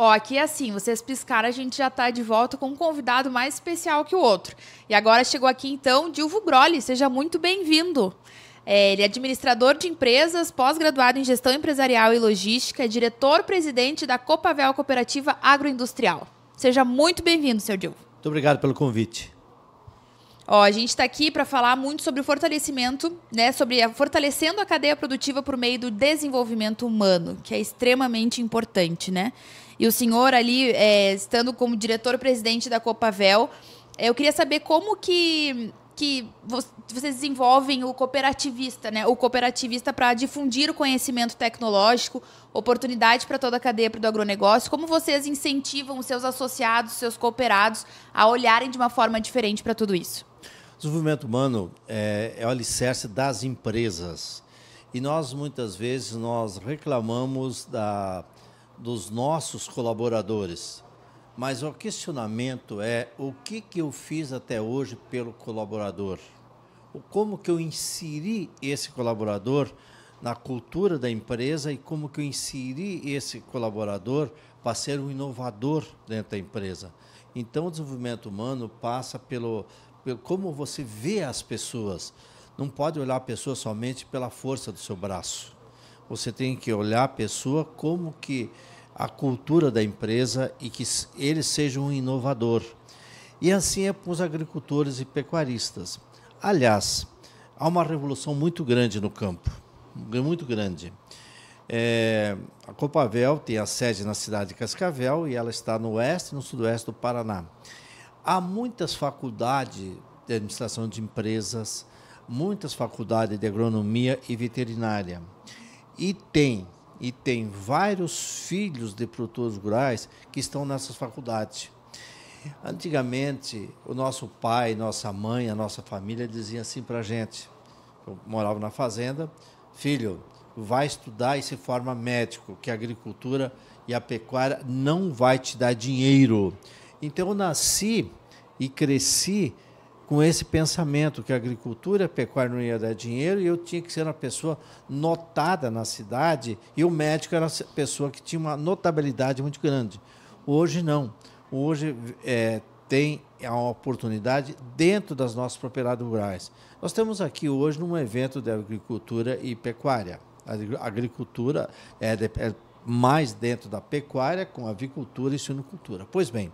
Ó, aqui é assim, vocês piscaram, a gente já está de volta com um convidado mais especial que o outro. E agora chegou aqui então Dilvo Grolli, seja muito bem-vindo. É, ele é administrador de empresas, pós-graduado em gestão empresarial e logística, é diretor-presidente da Copavel Cooperativa Agroindustrial. Seja muito bem-vindo, seu Dilvo. Muito obrigado pelo convite. Ó, a gente está aqui para falar muito sobre o fortalecimento, né? Sobre a, fortalecendo a cadeia produtiva por meio do desenvolvimento humano, que é extremamente importante, né? E o senhor ali, é, estando como diretor-presidente da Copavel, é, eu queria saber como que que vocês desenvolvem o cooperativista, né? O cooperativista para difundir o conhecimento tecnológico, oportunidade para toda a cadeia do agronegócio. Como vocês incentivam os seus associados, os seus cooperados a olharem de uma forma diferente para tudo isso? Desenvolvimento humano é, é o alicerce das empresas. E nós, muitas vezes, nós reclamamos da, dos nossos colaboradores. Mas o questionamento é o que, que eu fiz até hoje pelo colaborador? Como que eu inseri esse colaborador na cultura da empresa e como que eu inseri esse colaborador para ser um inovador dentro da empresa? Então, o desenvolvimento humano passa pelo, como você vê as pessoas. Não pode olhar a pessoa somente pela força do seu braço. Você tem que olhar a pessoa como que a cultura da empresa e que ele seja um inovador. E assim é para os agricultores e pecuaristas. Aliás, há uma revolução muito grande no campo, muito grande. É, a Copavel tem a sede na cidade de Cascavel e ela está no oeste e no sudoeste do Paraná. Há muitas faculdades de administração de empresas, muitas faculdades de agronomia e veterinária. E tem, e tem vários filhos de produtores rurais que estão nessas faculdades. Antigamente, o nosso pai, nossa mãe, a nossa família diziam assim para a gente. Eu morava na fazenda, filho, vai estudar e se forma médico, que a agricultura e a pecuária não vai te dar dinheiro. Então eu nasci e cresci com esse pensamento que a agricultura a pecuária não ia dar dinheiro e eu tinha que ser uma pessoa notada na cidade e o médico era uma pessoa que tinha uma notabilidade muito grande. Hoje não. Hoje é, tem a oportunidade dentro das nossas propriedades rurais. Nós temos aqui hoje num evento de agricultura e pecuária. A agricultura é, de, é mais dentro da pecuária com avicultura e sinocultura. Pois bem,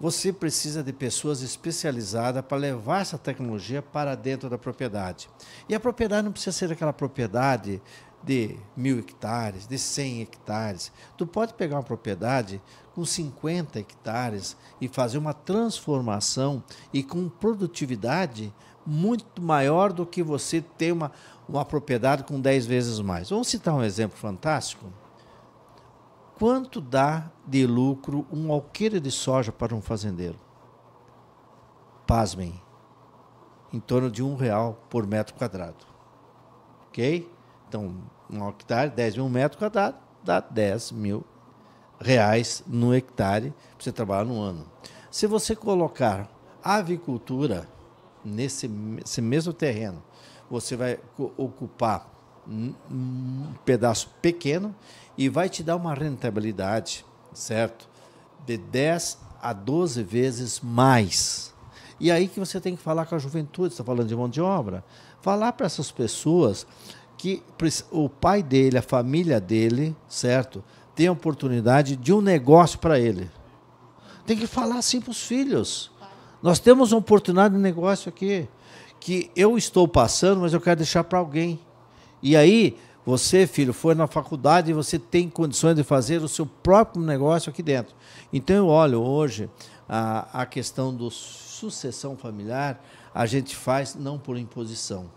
você precisa de pessoas especializadas para levar essa tecnologia para dentro da propriedade. E a propriedade não precisa ser aquela propriedade de mil hectares, de 100 hectares. Tu pode pegar uma propriedade com 50 hectares e fazer uma transformação e com produtividade muito maior do que você ter uma, uma propriedade com 10 vezes mais. Vamos citar um exemplo fantástico? quanto dá de lucro um alqueire de soja para um fazendeiro? Pasmem, em torno de um real por metro quadrado. Ok? Então, um hectare, 10 mil metros quadrados, dá 10 mil reais no hectare para você trabalhar no ano. Se você colocar avicultura nesse, nesse mesmo terreno, você vai ocupar um pedaço pequeno e vai te dar uma rentabilidade, certo? De 10 a 12 vezes mais. E aí que você tem que falar com a juventude, está falando de mão de obra, falar para essas pessoas que o pai dele, a família dele, certo? Tem a oportunidade de um negócio para ele. Tem que falar assim para os filhos. Nós temos uma oportunidade de negócio aqui que eu estou passando, mas eu quero deixar para alguém. E aí, você, filho, for na faculdade e você tem condições de fazer o seu próprio negócio aqui dentro. Então, eu olho hoje a, a questão do sucessão familiar, a gente faz não por imposição,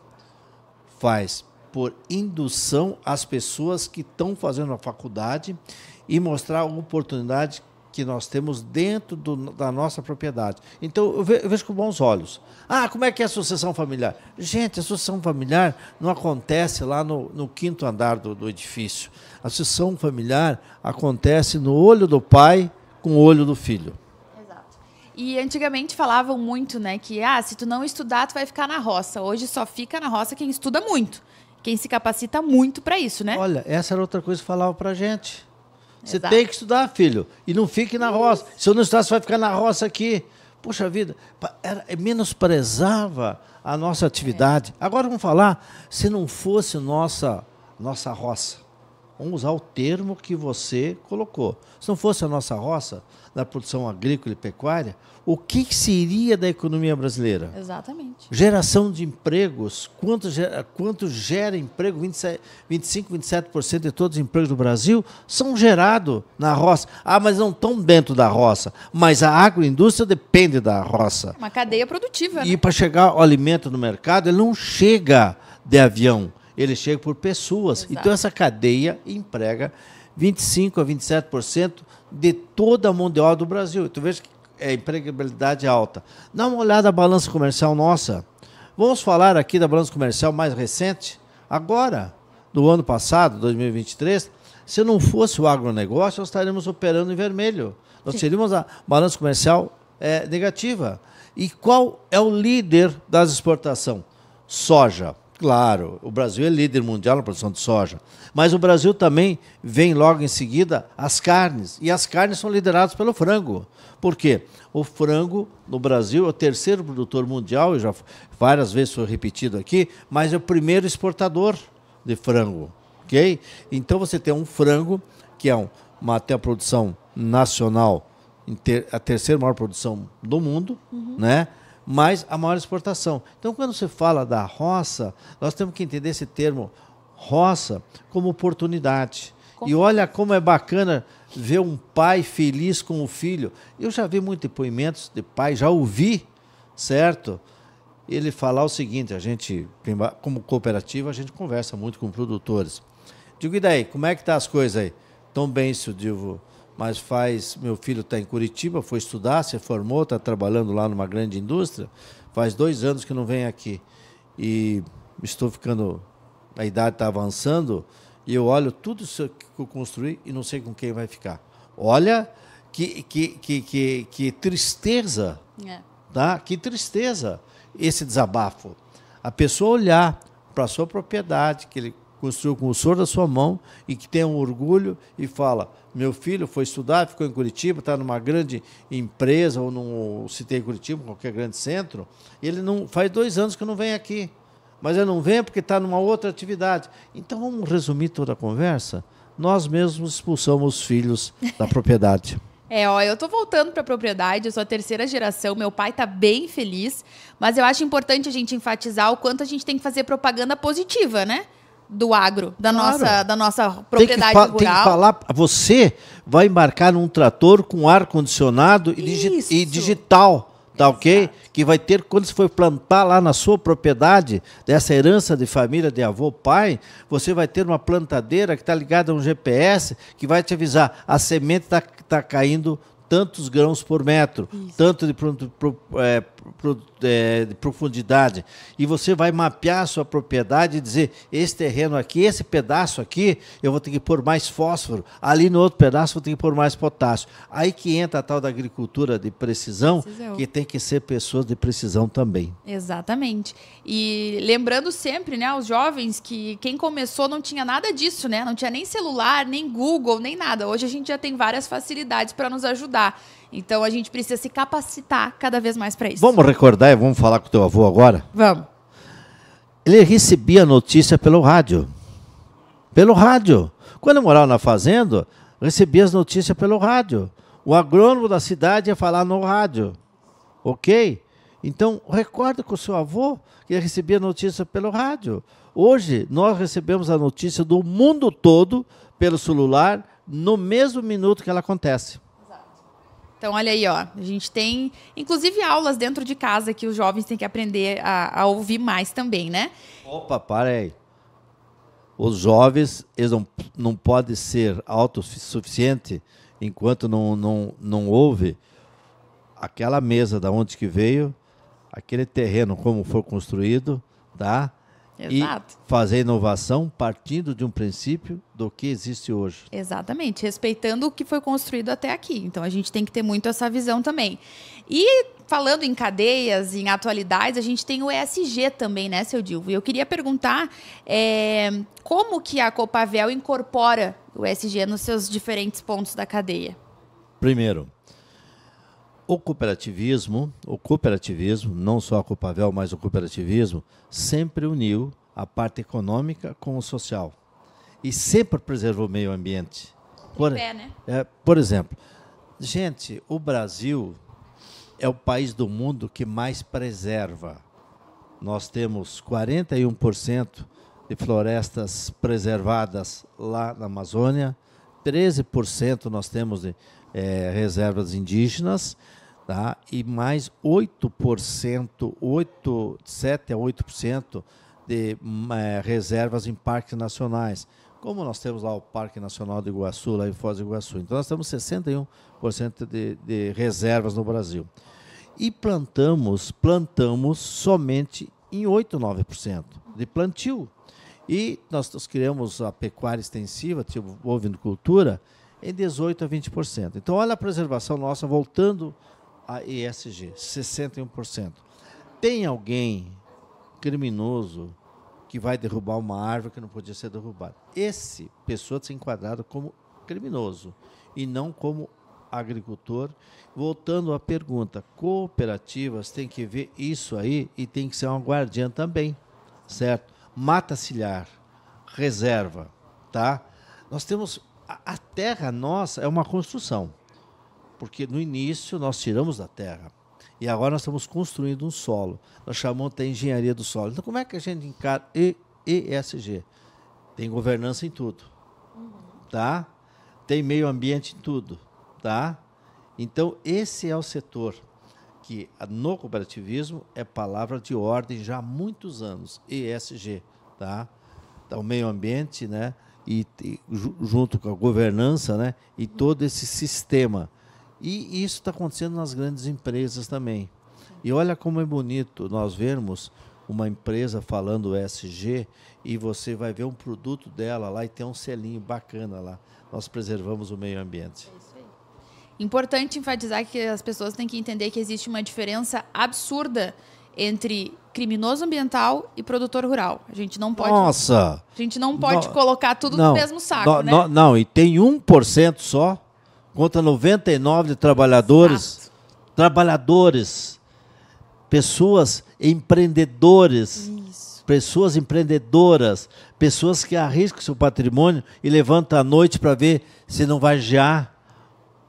faz por indução às pessoas que estão fazendo a faculdade e mostrar a oportunidade que nós temos dentro do, da nossa propriedade. Então, eu, ve, eu vejo com bons olhos. Ah, como é que é a sucessão familiar? Gente, a sucessão familiar não acontece lá no, no quinto andar do, do edifício. A sucessão familiar acontece no olho do pai com o olho do filho. E antigamente falavam muito, né, que ah, se tu não estudar, tu vai ficar na roça. Hoje só fica na roça quem estuda muito, quem se capacita muito para isso, né? Olha, essa era outra coisa que falava pra gente. Você Exato. tem que estudar, filho. E não fique na roça. Se eu não estudar, você vai ficar na roça aqui. Poxa vida, era, é, menosprezava a nossa atividade. É. Agora vamos falar, se não fosse nossa, nossa roça, vamos usar o termo que você colocou. Se não fosse a nossa roça, da produção agrícola e pecuária, o que seria da economia brasileira? Exatamente. Geração de empregos, quanto gera, quanto gera emprego? 27, 25, 27% de todos os empregos do Brasil são gerados na roça. Ah, mas não estão dentro da roça. Mas a agroindústria depende da roça. Uma cadeia produtiva. E né? para chegar o alimento no mercado, ele não chega de avião, ele chega por pessoas. Exato. Então essa cadeia emprega 25 a 27% de toda a mão de obra do Brasil. Tu veja que é, empregabilidade alta. Dá uma olhada na balança comercial nossa. Vamos falar aqui da balança comercial mais recente, agora, do ano passado, 2023. Se não fosse o agronegócio, nós estaríamos operando em vermelho. Nós teríamos a balança comercial é, negativa. E qual é o líder das exportações? Soja. Claro, o Brasil é líder mundial na produção de soja, mas o Brasil também vem logo em seguida as carnes, e as carnes são lideradas pelo frango. Por quê? O frango no Brasil é o terceiro produtor mundial, e já várias vezes foi repetido aqui, mas é o primeiro exportador de frango, ok? Então você tem um frango que é uma até a produção nacional, a terceira maior produção do mundo, uhum. né? mas a maior exportação. Então, quando se fala da roça, nós temos que entender esse termo roça como oportunidade. e olha como é bacana ver um pai feliz com o filho. Eu já vi muitos depoimentos de pai, já ouvi, certo? Ele falar o seguinte: a gente, como cooperativa, a gente conversa muito com produtores. Digo, e daí, como é que tá as coisas aí? Tão bem, Dilvo? mas faz. Meu filho está em Curitiba, foi estudar, se formou, está trabalhando lá numa grande indústria. Faz dois anos que não vem aqui. E estou ficando. A idade está avançando e eu olho tudo isso que eu construí e não sei com quem vai ficar. Olha que, que, que, que, que tristeza. É. Tá? Que tristeza esse desabafo. A pessoa olhar para a sua propriedade, que ele construiu com o soro da sua mão e que tem um orgulho e fala: meu filho foi estudar, ficou em Curitiba, está numa grande empresa, ou num, citei Curitiba, qualquer grande centro. Ele não faz dois anos que não vem aqui. Mas ele não vem porque está numa outra atividade. Então vamos resumir toda a conversa. Nós mesmos expulsamos os filhos da propriedade. É, ó, eu tô voltando para a propriedade, eu sou a terceira geração, meu pai tá bem feliz, mas eu acho importante a gente enfatizar o quanto a gente tem que fazer propaganda positiva, né? do agro, da, claro. nossa, da nossa propriedade tem rural. Tem que falar, você vai embarcar num trator com ar-condicionado e, digi e, digital. Tá Exato. ok? Que vai ter, quando você for plantar lá na sua propriedade, dessa herança de família, de avô, pai, você vai ter uma plantadeira que está ligada a um GPS que vai te avisar: a semente está tá caindo tantos grãos por metro, Isso. tanto de pro, pro, é, é, profundidade e você vai mapear a sua propriedade e dizer: esse terreno aqui, esse pedaço aqui, eu vou ter que pôr mais fósforo, ali no outro pedaço eu vou ter que pôr mais potássio. Aí que entra a tal da agricultura de precisão, que tem que ser pessoas de precisão também. Exatamente. E lembrando sempre, né, aos jovens que quem começou não tinha nada disso, né? Não tinha nem celular, nem Google, nem nada. Hoje a gente já tem várias facilidades para nos ajudar. Então a gente precisa se capacitar cada vez mais para isso. Vamos recordar e vamos falar com teu avô agora? Vamos. Ele recebia a notícia pelo rádio. Pelo rádio. Quando eu morava na fazenda, recebia as notícias pelo rádio. O agrônomo da cidade ia falar no rádio. Ok? Então, recorda com o seu avô que ele recebia a notícia pelo rádio. Hoje, nós recebemos a notícia do mundo todo pelo celular no mesmo minuto que ela acontece. Então, olha aí, ó. A gente tem, inclusive, aulas dentro de casa que os jovens têm que aprender a, a ouvir mais também, né? Opa, para aí. Os jovens, eles não, não podem ser autossuficientes enquanto não, não, não houve aquela mesa da onde que veio, aquele terreno como foi construído, tá? Exato. e fazer inovação partindo de um princípio do que existe hoje. Exatamente, respeitando o que foi construído até aqui. Então a gente tem que ter muito essa visão também. E falando em cadeias, em atualidades, a gente tem o ESG também, né, seu Dilvo? E eu queria perguntar é, como que a Copavel incorpora o ESG nos seus diferentes pontos da cadeia. Primeiro, o cooperativismo, o cooperativismo, não só a Copavel, mas o cooperativismo, sempre uniu a parte econômica com o social. E sempre preservou o meio ambiente. Por, pé, né? é, por exemplo, gente, o Brasil é o país do mundo que mais preserva. Nós temos 41% de florestas preservadas lá na Amazônia, 13% nós temos de é, reservas indígenas tá? e mais 8%, 8, 7 a 8% de é, reservas em parques nacionais. Como nós temos lá o Parque Nacional de Iguaçu, lá em Foz do Iguaçu. Então nós temos 61% de, de reservas no Brasil. E plantamos, plantamos somente em 8, 9% de plantio. E nós, nós criamos a pecuária extensiva, tipo, ouvindo cultura, em 18 a 20%. Então, olha a preservação nossa voltando a ESG, 61%. Tem alguém criminoso que vai derrubar uma árvore que não podia ser derrubada. Esse pessoa se enquadrado como criminoso e não como agricultor. Voltando à pergunta, cooperativas têm que ver isso aí e tem que ser uma guardiã também, certo? Mata ciliar, reserva, tá? Nós temos a, a terra nossa é uma construção porque no início nós tiramos da terra. E agora nós estamos construindo um solo. Nós chamamos de engenharia do solo. Então, como é que a gente encara ESG? Tem governança em tudo, uhum. tá? Tem meio ambiente em tudo, tá? Então, esse é o setor que no cooperativismo é palavra de ordem já há muitos anos, ESG, tá? Então, meio ambiente, né? E, e junto com a governança, né? E todo esse sistema e isso está acontecendo nas grandes empresas também. E olha como é bonito nós vermos uma empresa falando SG e você vai ver um produto dela lá e tem um selinho bacana lá. Nós preservamos o meio ambiente. É isso aí. Importante enfatizar que as pessoas têm que entender que existe uma diferença absurda entre criminoso ambiental e produtor rural. A gente não pode. Nossa! A gente não pode no, colocar tudo no, no mesmo saco, no, né? não, e tem 1% só contra 99 de trabalhadores, Exato. trabalhadores, pessoas empreendedores, Isso. pessoas empreendedoras, pessoas que arriscam seu patrimônio e levantam à noite para ver se não vai já.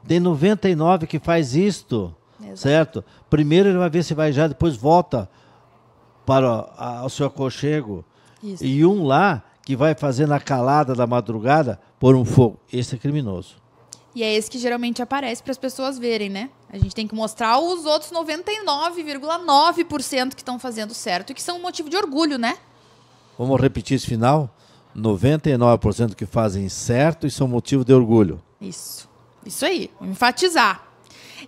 Tem 99 que faz isto, Exato. certo? Primeiro ele vai ver se vai já, depois volta para o seu aconchego. Isso. E um lá que vai fazer na calada da madrugada por um fogo. Esse é criminoso. E é esse que geralmente aparece para as pessoas verem, né? A gente tem que mostrar os outros 99,9% que estão fazendo certo e que são um motivo de orgulho, né? Vamos repetir esse final? 99% que fazem certo e são motivo de orgulho. Isso. Isso aí. Enfatizar.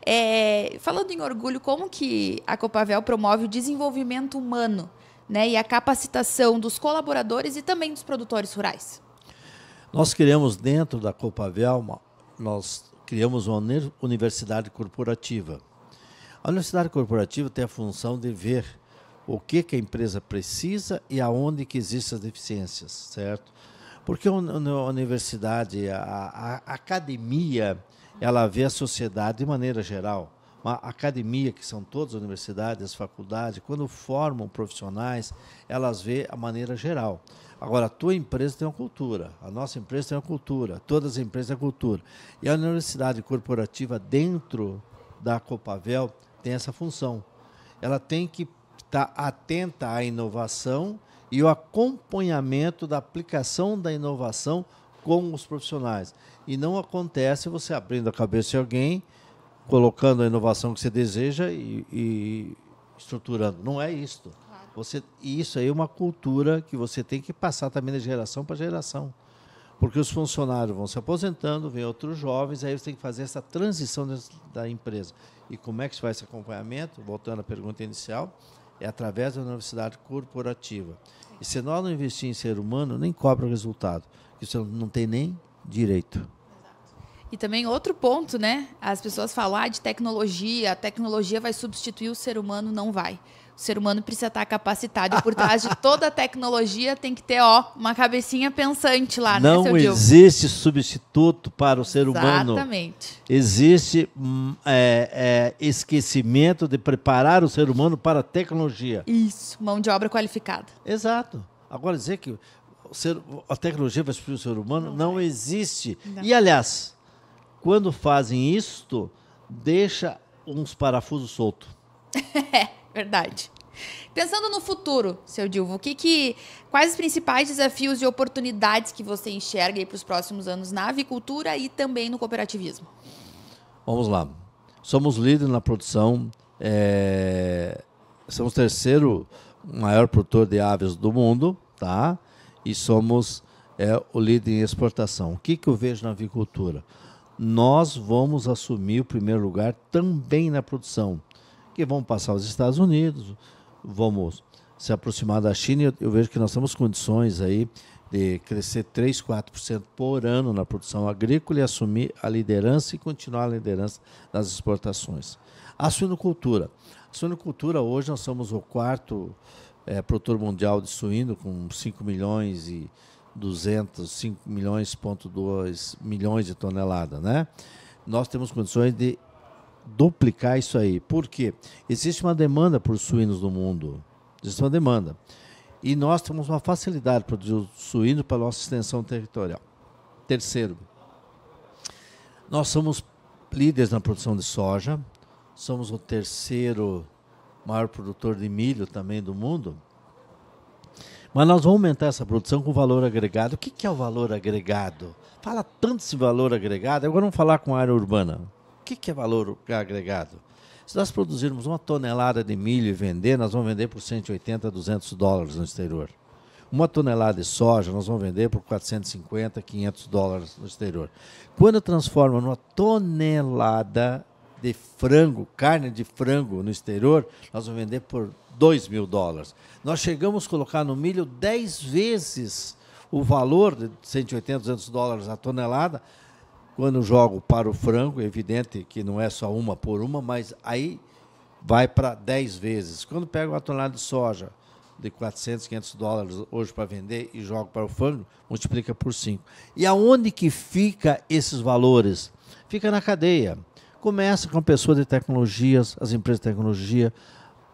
É, falando em orgulho, como que a Copavel promove o desenvolvimento humano né, e a capacitação dos colaboradores e também dos produtores rurais? Nós criamos dentro da Copavel uma nós criamos uma universidade corporativa. A universidade corporativa tem a função de ver o que, que a empresa precisa e aonde que existem as deficiências, certo? Porque a universidade, a, a academia, ela vê a sociedade de maneira geral uma academia, que são todas as universidades, as faculdades, quando formam profissionais, elas vê a maneira geral. Agora, a tua empresa tem uma cultura, a nossa empresa tem uma cultura, todas as empresas têm cultura. E a universidade corporativa dentro da Copavel tem essa função. Ela tem que estar tá atenta à inovação e o acompanhamento da aplicação da inovação com os profissionais. E não acontece você abrindo a cabeça de alguém, colocando a inovação que você deseja e, e estruturando. Não é isto. Você, e isso aí é uma cultura que você tem que passar também de geração para geração. Porque os funcionários vão se aposentando, vem outros jovens, aí você tem que fazer essa transição da empresa. E como é que se faz esse acompanhamento? Voltando à pergunta inicial, é através da universidade corporativa. E se nós não investirmos em ser humano, nem cobra resultado, que você não tem nem direito. E também outro ponto, né? As pessoas falam ah, de tecnologia, a tecnologia vai substituir o ser humano, não vai. O ser humano precisa estar capacitado. E por trás de toda a tecnologia tem que ter, ó, uma cabecinha pensante lá. Né, não né, existe substituto para o ser Exatamente. humano. Exatamente. Existe hum, é, é, esquecimento de preparar o ser humano para a tecnologia. Isso, mão de obra qualificada. Exato. Agora dizer que ser, a tecnologia vai substituir o ser humano não, não existe. Não. E aliás, quando fazem isto, deixa uns parafusos soltos. Verdade. Pensando no futuro, seu Dilvo, o que, que quais os principais desafios e oportunidades que você enxerga para os próximos anos na avicultura e também no cooperativismo? Vamos lá. Somos líderes na produção, é... somos terceiro maior produtor de aves do mundo, tá? E somos é, o líder em exportação. O que, que eu vejo na avicultura? Nós vamos assumir o primeiro lugar também na produção que vamos passar os Estados Unidos, vamos se aproximar da China. Eu, eu vejo que nós temos condições aí de crescer 3, 4% por ano na produção agrícola e assumir a liderança e continuar a liderança nas exportações. A suinocultura. A suinocultura, hoje, nós somos o quarto é, produtor mundial de suíno, com 5 milhões e 200, 5 milhões, ponto 2 milhões de toneladas, né? Nós temos condições de duplicar isso aí. Por quê? Existe uma demanda por suínos no mundo. Existe uma demanda. E nós temos uma facilidade de produzir suíno para nossa extensão territorial. Terceiro, nós somos líderes na produção de soja, somos o terceiro maior produtor de milho também do mundo. Mas nós vamos aumentar essa produção com valor agregado. O que é o valor agregado? Fala tanto esse valor agregado, agora vamos falar com a área urbana que, que é valor agregado? Se nós produzirmos uma tonelada de milho e vender, nós vamos vender por 180, 200 dólares no exterior. Uma tonelada de soja nós vamos vender por 450, 500 dólares no exterior. Quando transforma numa tonelada de frango, carne de frango no exterior, nós vamos vender por 2 mil dólares. Nós chegamos a colocar no milho 10 vezes o valor de 180, 200 dólares a tonelada quando jogo para o frango, é evidente que não é só uma por uma, mas aí vai para 10 vezes. Quando pego uma tonelada de soja de 400, 500 dólares hoje para vender e jogo para o frango, multiplica por 5. E aonde que fica esses valores? Fica na cadeia. Começa com a pessoa de tecnologias, as empresas de tecnologia,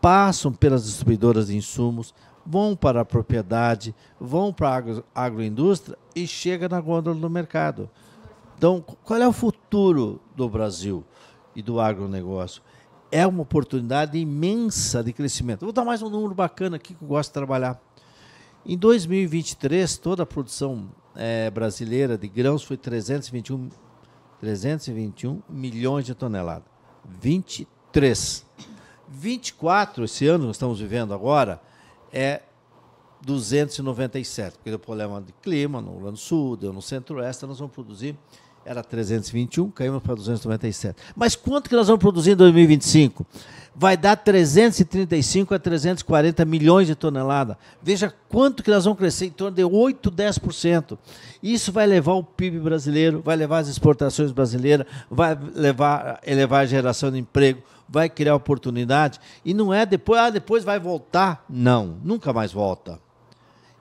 passam pelas distribuidoras de insumos, vão para a propriedade, vão para a agroindústria e chega na gôndola do mercado. Então, qual é o futuro do Brasil e do agronegócio? É uma oportunidade imensa de crescimento. Vou dar mais um número bacana aqui que eu gosto de trabalhar. Em 2023, toda a produção é, brasileira de grãos foi 321, 321 milhões de toneladas. 23. 24, esse ano que estamos vivendo agora, é 297, porque deu problema de clima no Rio Grande do Sul, deu no Centro-Oeste, nós vamos produzir, era 321, caímos para 297. Mas quanto que nós vamos produzir em 2025? Vai dar 335 a 340 milhões de toneladas. Veja quanto que nós vamos crescer, em torno de 8, 10%. Isso vai levar o PIB brasileiro, vai levar as exportações brasileiras, vai levar, elevar a geração de emprego, vai criar oportunidade. E não é depois, ah, depois vai voltar. Não, nunca mais volta.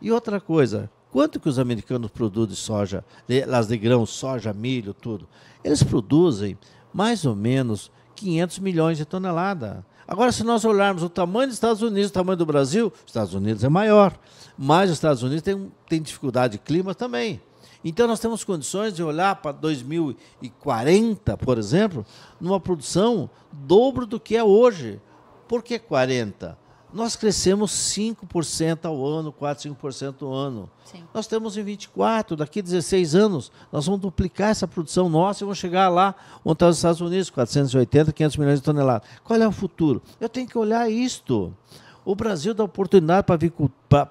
E outra coisa, quanto que os americanos produzem soja, né, las de grão, soja, milho, tudo? Eles produzem mais ou menos 500 milhões de toneladas. Agora, se nós olharmos o tamanho dos Estados Unidos, o tamanho do Brasil, os Estados Unidos é maior, mas os Estados Unidos têm tem dificuldade de clima também. Então, nós temos condições de olhar para 2040, por exemplo, numa produção dobro do que é hoje. Por que 40? nós crescemos 5% ao ano, 4, 5% ao ano. Sim. Nós temos em 24, daqui 16 anos, nós vamos duplicar essa produção nossa e vamos chegar lá onde está os Estados Unidos, 480, 500 milhões de toneladas. Qual é o futuro? Eu tenho que olhar isto. O Brasil dá oportunidade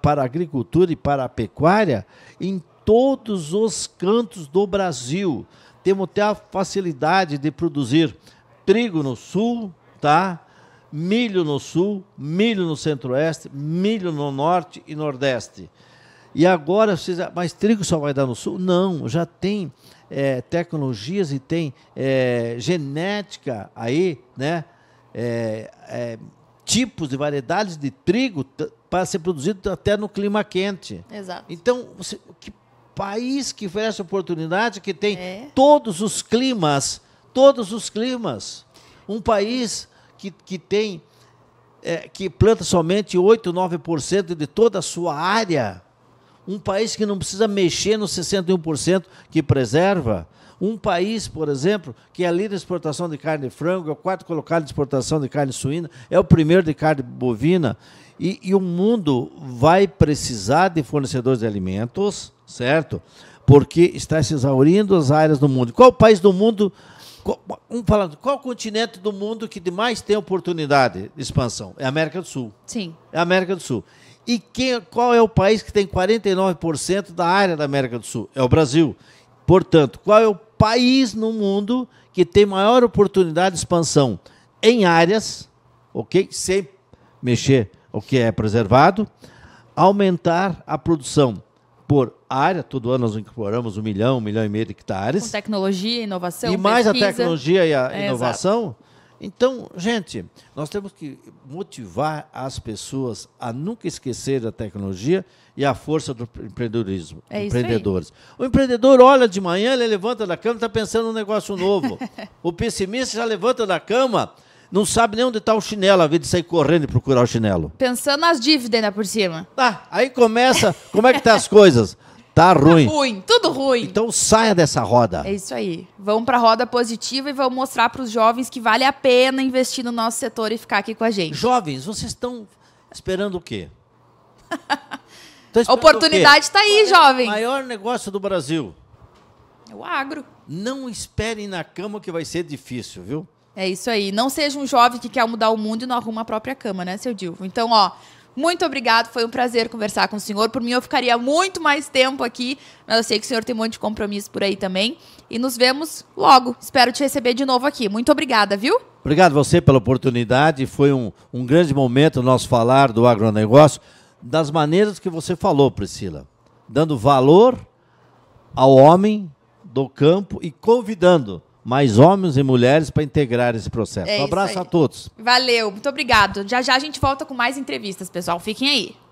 para a agricultura e para a pecuária em todos os cantos do Brasil. Temos até a facilidade de produzir trigo no sul, tá? milho no sul, milho no centro-oeste, milho no norte e nordeste. E agora, vocês, ah, mas trigo só vai dar no sul? Não, já tem é, tecnologias e tem é, genética aí, né? É, tipos de variedades de trigo para ser produzido até no clima quente. Exato. Então, você, que país que oferece oportunidade que tem é. todos os climas, todos os climas. Um país que, que tem, é, que planta somente 8, 9% de toda a sua área, um país que não precisa mexer nos 61% que preserva, um país, por exemplo, que é líder de exportação de carne de frango, é o quarto colocado de exportação de carne suína, é o primeiro de carne bovina, e, e o mundo vai precisar de fornecedores de alimentos, certo? Porque está se exaurindo as áreas do mundo. Qual país do mundo um falando, qual continente do mundo que mais tem oportunidade de expansão? É a América do Sul. Sim. É a América do Sul. E quem, qual é o país que tem 49% da área da América do Sul? É o Brasil. Portanto, qual é o país no mundo que tem maior oportunidade de expansão em áreas, ok? Sem mexer o que é preservado, aumentar a produção por área. Todo ano nós incorporamos um milhão, um milhão e meio de hectares. Com tecnologia, inovação, E mais pesquisa. a tecnologia e a é, inovação. Exato. Então, gente, nós temos que motivar as pessoas a nunca esquecer da tecnologia e a força do empreendedorismo. É empreendedores. O empreendedor olha de manhã, ele levanta da cama e está pensando num negócio novo. o pessimista já levanta da cama não sabe nem onde está o chinelo, a vez de sair correndo e procurar o chinelo. Pensando nas dívidas ainda por cima. Tá. aí começa, como é que tá as coisas? Tá ruim. Tá ruim, tudo ruim. Então saia dessa roda. É isso aí. Vamos para a roda positiva e vamos mostrar para os jovens que vale a pena investir no nosso setor e ficar aqui com a gente. Jovens, vocês estão esperando o quê? a oportunidade está aí, jovem. O maior negócio do Brasil. É o agro. Não esperem na cama que vai ser difícil, viu? É isso aí. Não seja um jovem que quer mudar o mundo e não arruma a própria cama, né, seu Dilvo? Então, ó, muito obrigado, foi um prazer conversar com o senhor. Por mim, eu ficaria muito mais tempo aqui, mas eu sei que o senhor tem um monte de compromisso por aí também. E nos vemos logo. Espero te receber de novo aqui. Muito obrigada, viu? Obrigado você pela oportunidade. Foi um, um grande momento nós falar do agronegócio, das maneiras que você falou, Priscila, dando valor ao homem do campo e convidando mais homens e mulheres para integrar esse processo. É um abraço a todos. Valeu, muito obrigado. Já já a gente volta com mais entrevistas, pessoal. Fiquem aí.